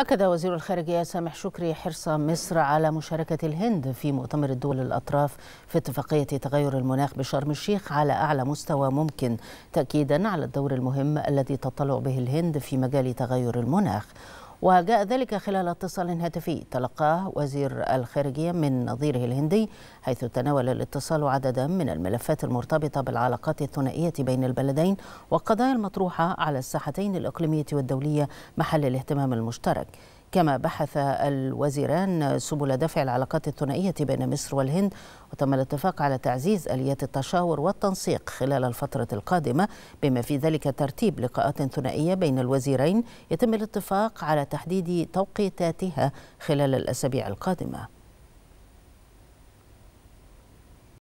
أكد وزير الخارجية سامح شكري حرص مصر على مشاركة الهند في مؤتمر الدول الأطراف في اتفاقية تغير المناخ بشرم الشيخ على أعلى مستوى ممكن تأكيدا على الدور المهم الذي تطلع به الهند في مجال تغير المناخ وجاء ذلك خلال اتصال هاتفي تلقاه وزير الخارجية من نظيره الهندي حيث تناول الاتصال عددا من الملفات المرتبطة بالعلاقات الثنائية بين البلدين والقضايا المطروحة على الساحتين الإقليمية والدولية محل الاهتمام المشترك كما بحث الوزيران سبل دفع العلاقات الثنائية بين مصر والهند وتم الاتفاق على تعزيز آليات التشاور والتنسيق خلال الفترة القادمة بما في ذلك ترتيب لقاءات ثنائية بين الوزيرين يتم الاتفاق على تحديد توقيتاتها خلال الأسابيع القادمة